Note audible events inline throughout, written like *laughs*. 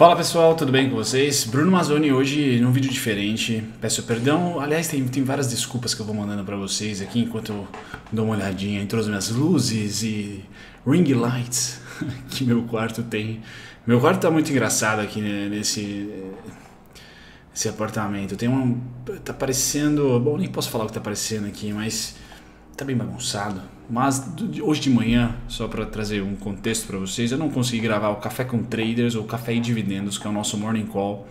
Fala pessoal, tudo bem com vocês? Bruno Mazzoni hoje num vídeo diferente. Peço perdão, aliás, tem, tem várias desculpas que eu vou mandando para vocês aqui enquanto eu dou uma olhadinha entre as minhas luzes e ring lights *laughs* que meu quarto tem. Meu quarto tá muito engraçado aqui né, nesse, esse apartamento. Tem um. tá parecendo. Bom, nem posso falar o que tá parecendo aqui, mas tá bem bagunçado. Mas hoje de manhã, só para trazer um contexto para vocês, eu não consegui gravar o Café com Traders ou Café e Dividendos, que é o nosso morning call,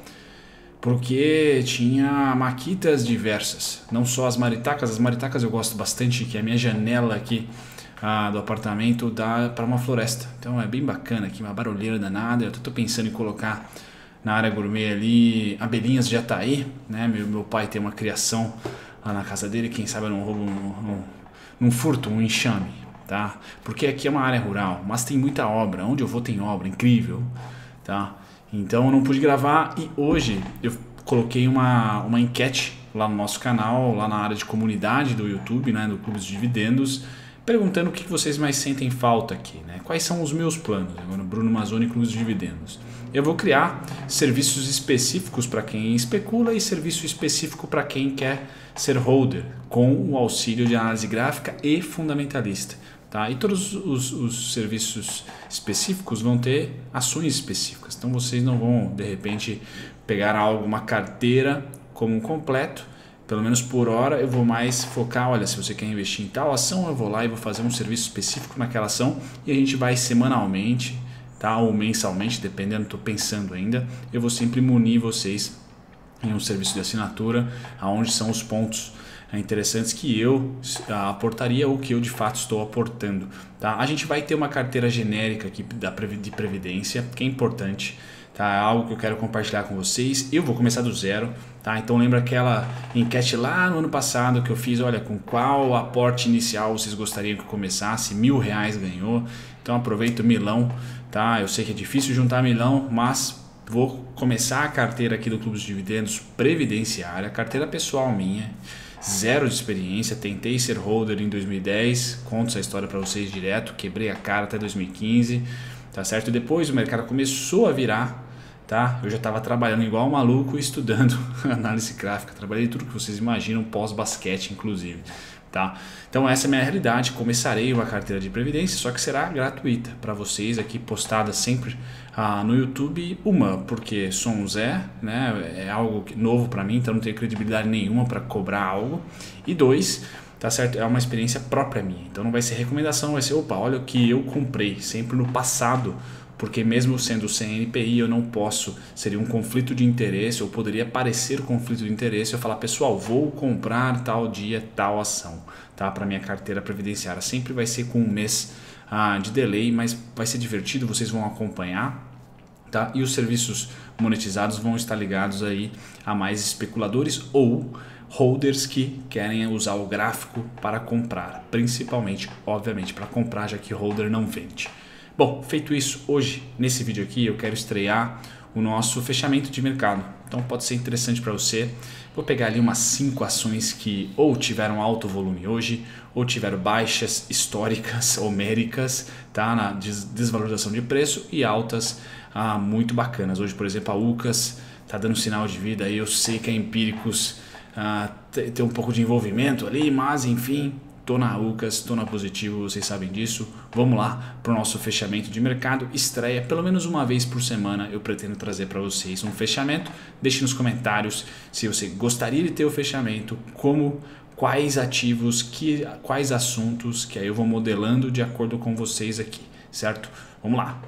porque tinha maquitas diversas, não só as maritacas, as maritacas eu gosto bastante, que é a minha janela aqui ah, do apartamento dá para uma floresta. Então é bem bacana aqui, uma barulheira danada. Eu estou pensando em colocar na área gourmet ali abelhinhas de Ataí, né? Meu, meu pai tem uma criação lá na casa dele, quem sabe eu não roubo um, um num furto, um enxame, tá? Porque aqui é uma área rural, mas tem muita obra. Onde eu vou tem obra, incrível, tá? Então eu não pude gravar e hoje eu coloquei uma, uma enquete lá no nosso canal, lá na área de comunidade do YouTube, né, do Clube dos Dividendos, perguntando o que vocês mais sentem falta aqui, né? Quais são os meus planos? Agora, Bruno Mazoni com os dividendos. Eu vou criar serviços específicos para quem especula e serviço específico para quem quer ser holder, com o auxílio de análise gráfica e fundamentalista. Tá? E todos os, os, serviços específicos vão ter ações específicas. Então vocês não vão, de repente, pegar algo, carteira como um completo pelo menos por hora, eu vou mais focar, olha, se você quer investir em tal ação, eu vou lá e vou fazer um serviço específico naquela ação e a gente vai semanalmente, tá, ou mensalmente, dependendo, estou pensando ainda, eu vou sempre munir vocês em um serviço de assinatura, aonde são os pontos é, interessantes que eu aportaria ou que eu de fato estou aportando. Tá? A gente vai ter uma carteira genérica aqui de previdência, que é importante, tá? É algo que eu quero compartilhar com vocês. Eu vou começar do zero, tá? Então lembra aquela enquete lá no ano passado que eu fiz, olha, com qual aporte inicial vocês gostariam que eu começasse? Mil reais ganhou. Então aproveita o milão, tá? Eu sei que é difícil juntar milão, mas vou começar a carteira aqui do Clube dos Dividendos Previdenciária, carteira pessoal minha, zero de experiência, tentei ser holder em 2010, conto essa história para vocês direto, quebrei a cara até 2015, tá certo? Depois o mercado começou a virar, tá? Eu já estava trabalhando igual um maluco estudando *laughs* análise gráfica, trabalhei tudo que vocês imaginam pós-basquete inclusive, tá? Então essa é a minha realidade, começarei uma carteira de previdência, só que será gratuita para vocês aqui postada sempre ah, no YouTube uma, porque sou um Zé, né, é algo novo para mim, então não tenho credibilidade nenhuma para cobrar algo. E dois, tá certo? É uma experiência própria minha. Então não vai ser recomendação, vai ser, opa, olha o que eu comprei, sempre no passado porque mesmo sendo CNPI eu não posso, seria um conflito de interesse, ou poderia parecer conflito de interesse eu falar, pessoal, vou comprar tal dia tal ação, tá? Para minha carteira previdenciária, sempre vai ser com um mês ah, de delay, mas vai ser divertido, vocês vão acompanhar, tá? E os serviços monetizados vão estar ligados aí a mais especuladores ou holders que querem usar o gráfico para comprar, principalmente, obviamente, para comprar, já que holder não vende. Bom, feito isso, hoje nesse vídeo aqui eu quero estrear o nosso fechamento de mercado. Então pode ser interessante para você. Vou pegar ali umas 5 ações que ou tiveram alto volume hoje, ou tiveram baixas históricas, *laughs* homéricas, tá? na desvalorização de preço e altas ah, muito bacanas. Hoje, por exemplo, a UCAS está dando sinal de vida. Eu sei que a é Empíricos ah, tem um pouco de envolvimento ali, mas enfim, Tô na Lucas, tô na Positivo, vocês sabem disso. Vamos lá para o nosso fechamento de mercado. Estreia pelo menos uma vez por semana. Eu pretendo trazer para vocês um fechamento. Deixe nos comentários se você gostaria de ter o fechamento, como quais ativos, que, quais assuntos, que aí eu vou modelando de acordo com vocês aqui, certo? Vamos lá.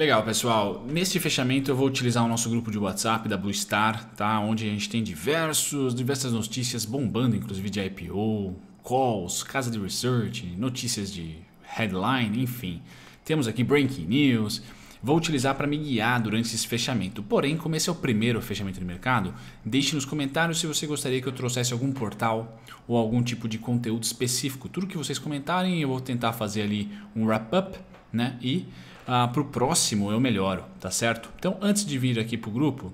Legal, pessoal. Nesse fechamento eu vou utilizar o nosso grupo de WhatsApp da Blue Star, tá? Onde a gente tem diversos, diversas notícias bombando, inclusive de IPO, calls, casa de research, notícias de headline, enfim. Temos aqui breaking news. Vou utilizar para me guiar durante esse fechamento. Porém, como esse é o primeiro fechamento de mercado, deixe nos comentários se você gostaria que eu trouxesse algum portal ou algum tipo de conteúdo específico. Tudo que vocês comentarem, eu vou tentar fazer ali um wrap-up, né? E ah, para o próximo eu melhoro, tá certo? Então, antes de vir aqui para o grupo,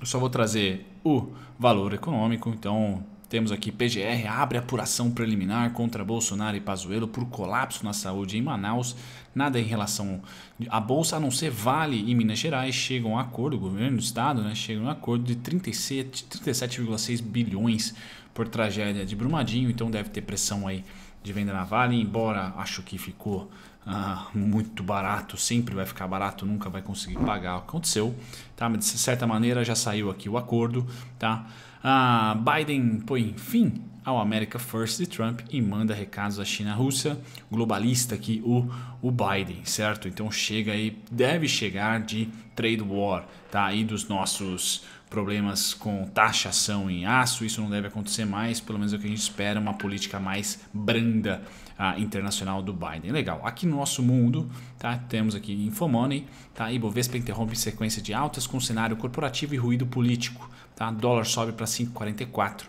eu só vou trazer o valor econômico. Então, temos aqui PGR abre apuração preliminar contra Bolsonaro e Pazuello por colapso na saúde em Manaus. Nada em relação à bolsa, a não ser Vale e Minas Gerais chegam a acordo, o governo do estado, né, chegam a um acordo de 37,6 37 bilhões por tragédia de Brumadinho, então deve ter pressão aí de venda na Vale, embora acho que ficou ah, muito barato, sempre vai ficar barato, nunca vai conseguir pagar aconteceu, tá? Mas de certa maneira já saiu aqui o acordo, tá? Ah, Biden põe fim ao America First de Trump e manda recados à China Rússia, globalista que o, o Biden, certo? Então chega aí, deve chegar de trade war, tá? Aí dos nossos problemas com taxação em aço, isso não deve acontecer mais, pelo menos é o que a gente espera, uma política mais branda ah, internacional do Biden. Legal, aqui no nosso mundo, tá? Temos aqui Infomoney, tá? Ibovespa interrompe sequência de altas com cenário corporativo e ruído político, tá? Dólar sobe para 5,44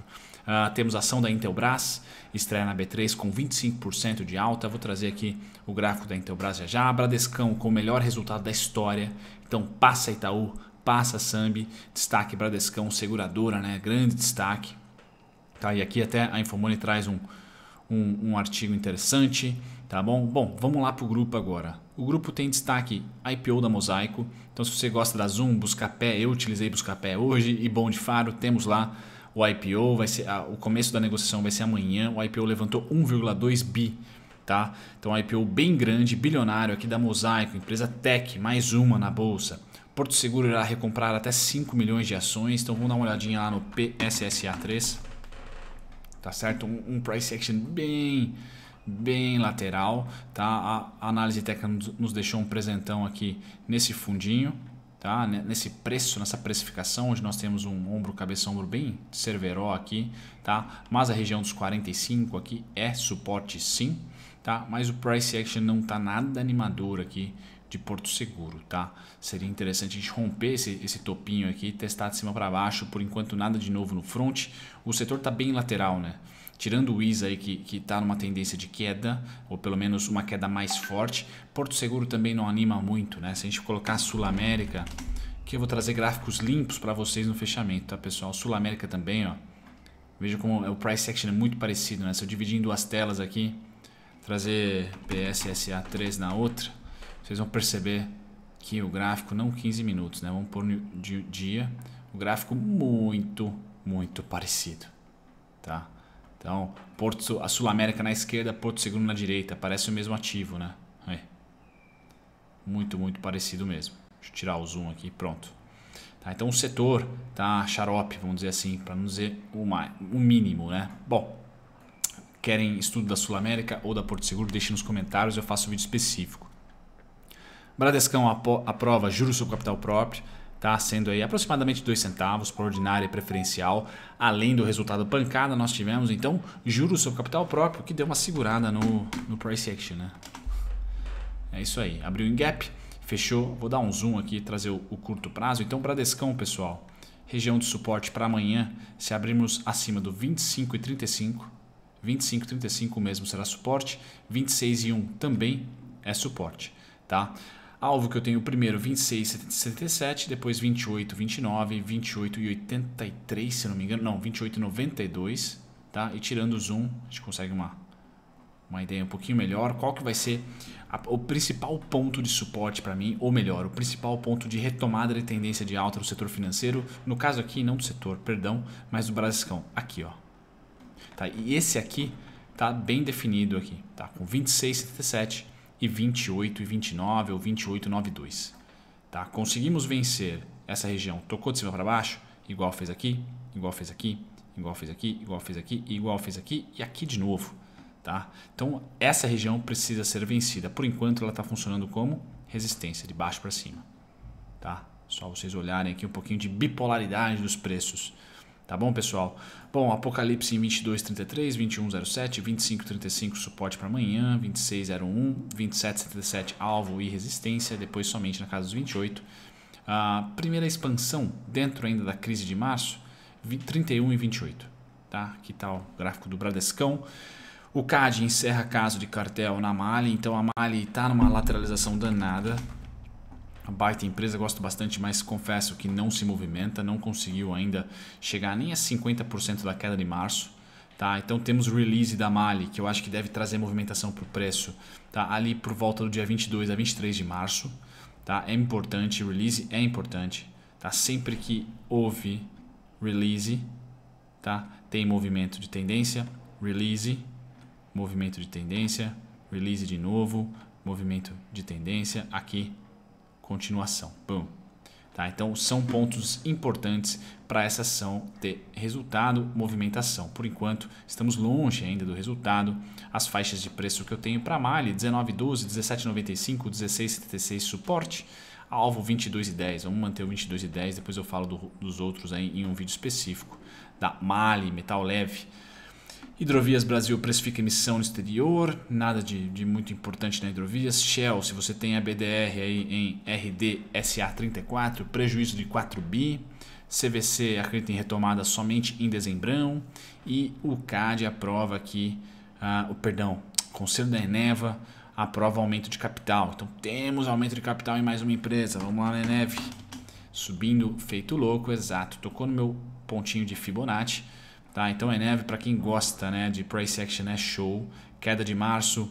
Uh, temos a ação da Intelbras, estreia na B3 com 25% de alta. Vou trazer aqui o gráfico da Intelbras já já. Bradescão com o melhor resultado da história. Então passa Itaú, passa Sambi. Destaque Bradescão, seguradora, né? Grande destaque. Tá, e aqui até a Infomoney traz um, um, um artigo interessante. Tá bom? Bom, vamos lá para o grupo agora. O grupo tem destaque IPO da Mosaico. Então, se você gosta da Zoom, Buscapé, eu utilizei Buscapé hoje e Bom de Faro, temos lá o IPO vai ser. o começo da negociação vai ser amanhã. O IPO levantou 1,2 bi. Tá? Então, IPO bem grande, bilionário aqui da Mosaico, empresa tech, mais uma na bolsa. Porto Seguro irá recomprar até 5 milhões de ações, então vamos dar uma olhadinha lá no PSSA3. Tá certo? Um, um price action bem bem lateral, tá? A análise técnica nos deixou um presentão aqui nesse fundinho, tá? Nesse preço, nessa precificação, onde nós temos um ombro, cabeça, ombro bem cerveró aqui, tá? Mas a região dos 45 aqui é suporte sim, tá? Mas o price action não tá nada animador aqui de Porto Seguro, tá? Seria interessante a gente romper esse, esse topinho aqui, testar de cima para baixo, por enquanto nada de novo no front. O setor tá bem lateral, né? Tirando o Wiz aí que está numa tendência de queda, ou pelo menos uma queda mais forte, Porto Seguro também não anima muito, né? Se a gente colocar Sul América, que eu vou trazer gráficos limpos para vocês no fechamento, tá pessoal? Sul América também, ó. Veja como o price action é muito parecido, né? Se eu dividir em duas telas aqui, trazer PSSA3 na outra, vocês vão perceber que o gráfico, não 15 minutos, né? Vamos pôr de dia, o gráfico muito, muito parecido, tá? Então, Porto, a Sul América na esquerda, Porto Seguro na direita. Parece o mesmo ativo, né? É. Muito, muito parecido mesmo. Deixa eu tirar o zoom aqui, pronto. Tá, então o setor tá xarope, vamos dizer assim, para não dizer o, o mínimo, né? Bom, querem estudo da Sul América ou da Porto Seguro, deixe nos comentários, eu faço um vídeo específico. Bradescão aprova juros sobre capital próprio tá? sendo aí aproximadamente 2 centavos por ordinária preferencial, além do resultado pancada nós tivemos, então, juros sobre capital próprio, que deu uma segurada no, no price action, né? É isso aí, abriu em gap, fechou, vou dar um zoom aqui, trazer o, o curto prazo, então Bradescão, pessoal, região de suporte para amanhã, se abrirmos acima do 25 e 35, 25 e 35 mesmo será suporte, 26 e 1 também é suporte, tá? Alvo que eu tenho primeiro 26, 77, depois 28, 29, 28 e 83, se não me engano. Não, 28 e 92, tá? E tirando o zoom, a gente consegue uma, uma ideia um pouquinho melhor. Qual que vai ser a, o principal ponto de suporte para mim, ou melhor, o principal ponto de retomada de tendência de alta no setor financeiro? No caso aqui, não do setor, perdão, mas do Brasiscão. Aqui, ó. Tá? E esse aqui tá bem definido aqui, tá? Com 26, 77 e 28 e 29 ou 28 92. Tá? Conseguimos vencer essa região, tocou de cima para baixo, igual fez aqui, igual fez aqui, igual fez aqui, igual fez aqui, igual fez aqui e aqui de novo. Tá? Então essa região precisa ser vencida. Por enquanto ela está funcionando como resistência de baixo para cima. Tá? Só vocês olharem aqui um pouquinho de bipolaridade dos preços. Tá bom, pessoal? Bom, Apocalipse em 22, 33, 21, 07, 25, 35, suporte para amanhã, 26, 01, 27, 77, alvo e resistência, depois somente na casa dos 28. A primeira expansão dentro ainda da crise de março, 31 e 28. Tá? Aqui tá o gráfico do Bradescão. O CAD encerra caso de cartel na Mali, então a Mali está numa lateralização danada, a baita empresa, gosto bastante, mas confesso que não se movimenta, não conseguiu ainda chegar nem a 50% da queda de março. Tá? Então temos o release da Mali, que eu acho que deve trazer movimentação para o preço tá? ali por volta do dia 22 a 23 de março. Tá? É importante, release é importante. Tá? Sempre que houve release, tá? tem movimento de tendência, release, movimento de tendência, release de novo, movimento de tendência. Aqui continuação. bom Tá? Então são pontos importantes para essa ação ter resultado, movimentação. Por enquanto, estamos longe ainda do resultado. As faixas de preço que eu tenho para Mali, 19,12, 17,95, 16,76 suporte, alvo 22,10. Vamos manter o 22,10, depois eu falo do, dos outros aí em um vídeo específico da Mali, metal leve. Hidrovias Brasil precifica emissão no exterior, nada de, de muito importante na Hidrovias. Shell, se você tem a BDR aí em RDSA34, prejuízo de 4 bi. CVC acredita em retomada somente em dezembro. E o CAD aprova aqui, ah, o perdão, Conselho da Eneva aprova aumento de capital. Então temos aumento de capital em mais uma empresa. Vamos lá, Eneve. Subindo feito louco, exato. Tocou no meu pontinho de Fibonacci Tá? Então é neve para quem gosta né, de price action, é show. Queda de março,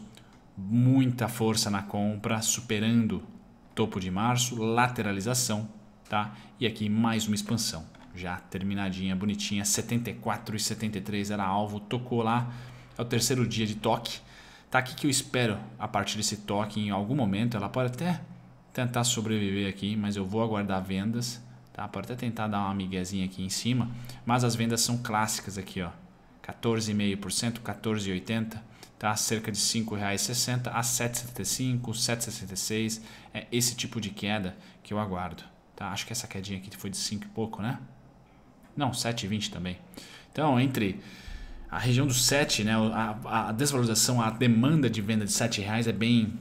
muita força na compra, superando topo de março, lateralização. Tá? E aqui mais uma expansão, já terminadinha, bonitinha. 74 e 73 era alvo, tocou lá. É o terceiro dia de toque. Tá aqui que eu espero a partir desse toque em algum momento. Ela pode até tentar sobreviver aqui, mas eu vou aguardar vendas Tá? Pode até tentar dar uma miguezinha aqui em cima, mas as vendas são clássicas aqui, ó. 14,5%, 14,80%, tá? Cerca de R$ 5,60 a R$ 7,75, 7,66. É esse tipo de queda que eu aguardo, tá? Acho que essa quedinha aqui foi de 5 e pouco, né? Não, 7,20 também. Então, entre a região do 7, né, a, a desvalorização, a demanda de venda de R$ 7,00 é bem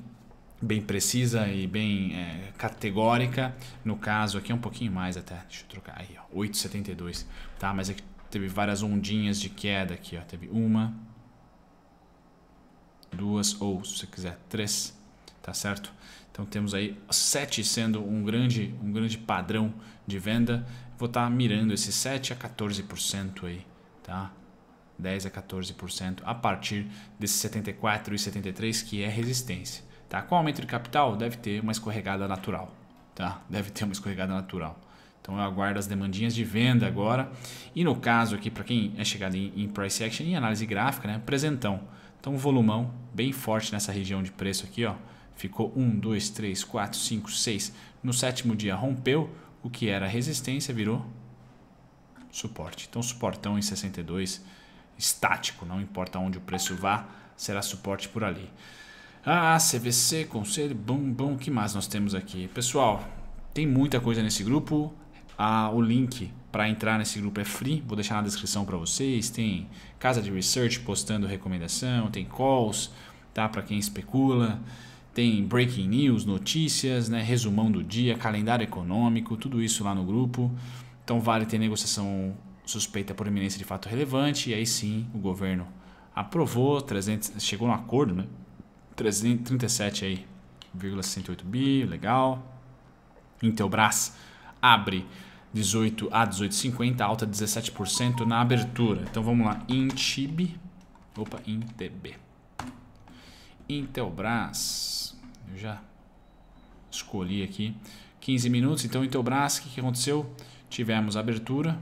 bem precisa e bem é, categórica. No caso aqui é um pouquinho mais até, deixa eu trocar aí, 8,72, tá? Mas aqui teve várias ondinhas de queda aqui, ó, teve uma, duas ou, se você quiser, três, tá certo? Então temos aí sete sendo um grande, um grande padrão de venda. Vou estar tá mirando esse 7 a 14% aí, tá? 10 a 14% a partir desse 74 e 73 que é resistência. Tá? Com o aumento de capital, deve ter uma escorregada natural. Tá? Deve ter uma escorregada natural. Então eu aguardo as demandinhas de venda agora. E no caso aqui, para quem é chegado em, em, price action e análise gráfica, né? Presentão. Então, um volumão bem forte nessa região de preço aqui, ó. Ficou 1, 2, 3, 4, 5, 6. No sétimo dia rompeu o que era resistência, virou suporte. Então, suportão em 62, estático, não importa onde o preço vá, será suporte por ali. Ah, CVC, conselho, bom, bom, o que mais nós temos aqui? Pessoal, tem muita coisa nesse grupo. Ah, o link para entrar nesse grupo é free, vou deixar na descrição para vocês. Tem casa de research postando recomendação, tem calls, tá? Para quem especula, tem breaking news, notícias, né? Resumão do dia, calendário econômico, tudo isso lá no grupo. Então vale ter negociação suspeita por iminência de fato relevante e aí sim o governo aprovou, 300, chegou no acordo, né? 337 aí, 68 bi, legal. Intelbras abre 18 a 18,50, alta 17% na abertura. Então vamos lá, Intib, opa, Intb. Intelbras, eu já escolhi aqui 15 minutos, então Intelbras, o que, que aconteceu? Tivemos abertura,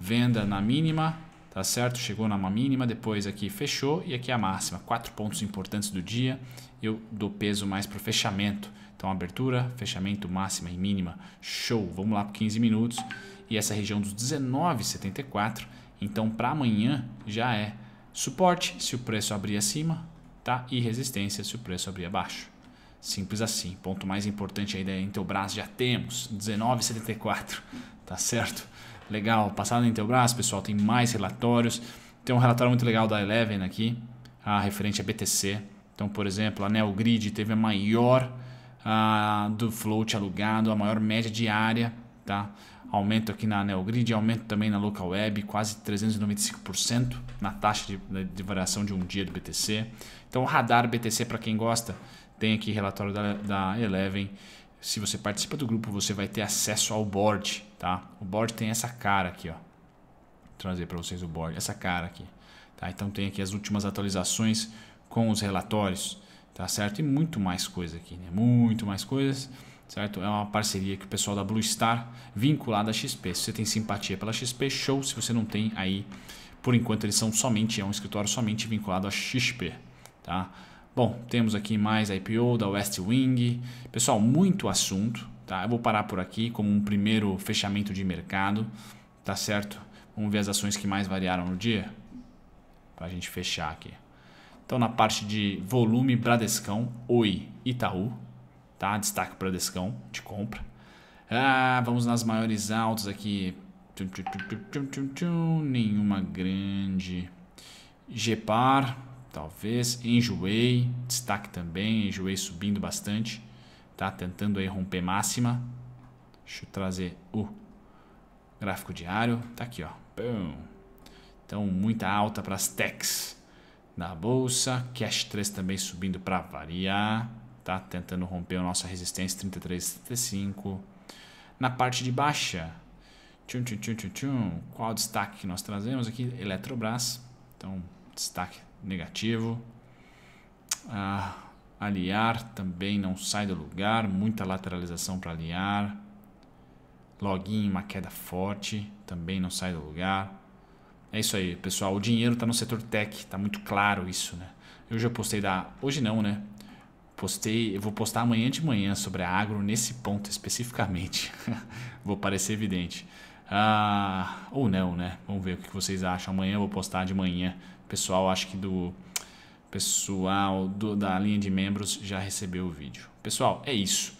venda na mínima, tá certo? Chegou na mínima, depois aqui fechou e aqui é a máxima. Quatro pontos importantes do dia. Eu dou peso mais para o fechamento. Então, abertura, fechamento, máxima e mínima. Show! Vamos lá para 15 minutos. E essa região dos 19,74. Então, para amanhã já é suporte se o preço abrir acima tá? e resistência se o preço abrir abaixo. Simples assim. Ponto mais importante aí da é Intelbras já temos, 19,74. Tá certo? legal, passado na Intelbras, pessoal, tem mais relatórios. Tem um relatório muito legal da Eleven aqui, a ah, referente a BTC. Então, por exemplo, a Neo Grid teve a maior uh, do float alugado, a maior média diária, tá? Aumento aqui na Neogrid, Grid, aumento também na Local Web, quase 395% na taxa de, né, de variação de um dia do BTC. Então, radar BTC para quem gosta, tem aqui relatório da, da Eleven se você participa do grupo, você vai ter acesso ao board, tá? O board tem essa cara aqui, ó. Vou trazer para vocês o board, essa cara aqui, tá? Então tem aqui as últimas atualizações com os relatórios, tá certo? E muito mais coisa aqui, né? Muito mais coisas, certo? É uma parceria que o pessoal da Blue Star vinculada à XP. Se você tem simpatia pela XP, show. Se você não tem, aí por enquanto eles são somente é um escritório somente vinculado à XP, tá? Bom, temos aqui mais IPO da West Wing. Pessoal, muito assunto, tá? Eu vou parar por aqui como um primeiro fechamento de mercado, tá certo? Vamos ver as ações que mais variaram no dia para a gente fechar aqui. Então, na parte de volume, Bradescão, Oi, Itaú, tá? Destaque Bradescão de compra. Ah, vamos nas maiores altas aqui. Nenhuma grande. Gepar talvez. Enjoei, destaque também, enjoei subindo bastante, tá? Tentando aí romper máxima. Deixa eu trazer o gráfico diário, tá aqui, ó. Pum. Então, muita alta para as techs na bolsa, Cash 3 também subindo para variar, tá? Tentando romper a nossa resistência 33,35. Na parte de baixa, tchum, tchum, tchum, tchum. qual destaque que nós trazemos aqui? Eletrobras. Então, destaque negativo. Ah, aliar também não sai do lugar, muita lateralização para aliar. Login, uma queda forte, também não sai do lugar. É isso aí, pessoal. O dinheiro está no setor tech, está muito claro isso, né? Eu já postei da. Hoje não, né? Postei, eu vou postar amanhã de manhã sobre a agro nesse ponto especificamente. *laughs* vou parecer evidente. Ah, ou não, né? Vamos ver o que vocês acham. Amanhã eu vou postar de manhã pessoal, acho que do pessoal do, da linha de membros já recebeu o vídeo. Pessoal, é isso.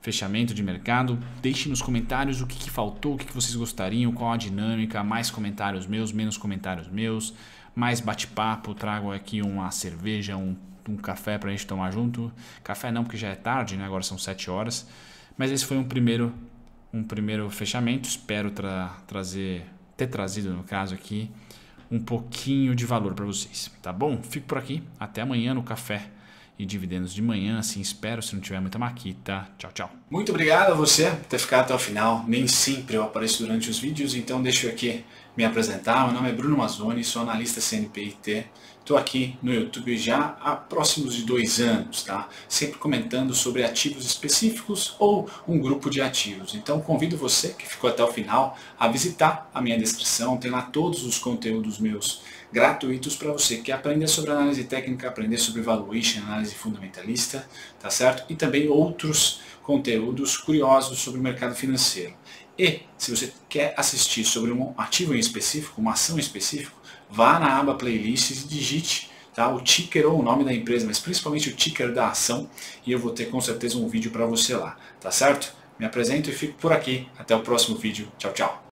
Fechamento de mercado. Deixe nos comentários o que, que faltou, o que, que vocês gostariam, qual a dinâmica, mais comentários meus, menos comentários meus, mais bate-papo. Trago aqui uma cerveja, um, um café para a gente tomar junto. Café não, porque já é tarde, né? agora são 7 horas. Mas esse foi um primeiro, um primeiro fechamento. Espero tra trazer, ter trazido, no caso aqui, um pouquinho de valor para vocês, tá bom? Fico por aqui, até amanhã no café e dividendos de manhã, assim espero, se não tiver muita maquita. Tchau, tchau. Muito obrigado a você por ter ficado até o final. Nem sempre eu apareço durante os vídeos, então deixo aqui me apresentar. Meu nome é Bruno Mazzoni, sou analista CNPIT. Estou aqui no YouTube já há próximos de dois anos, tá? Sempre comentando sobre ativos específicos ou um grupo de ativos. Então convido você que ficou até o final a visitar a minha descrição. Tem lá todos os conteúdos meus gratuitos para você que aprender sobre análise técnica, aprender sobre valuation, análise fundamentalista, tá certo? E também outros conteúdos curiosos sobre o mercado financeiro. E, se você quer assistir sobre um ativo em específico, uma ação em específico, vá na aba playlists e digite tá, o ticker ou o nome da empresa, mas principalmente o ticker da ação, e eu vou ter com certeza um vídeo para você lá, tá certo? Me apresento e fico por aqui. Até o próximo vídeo. Tchau, tchau.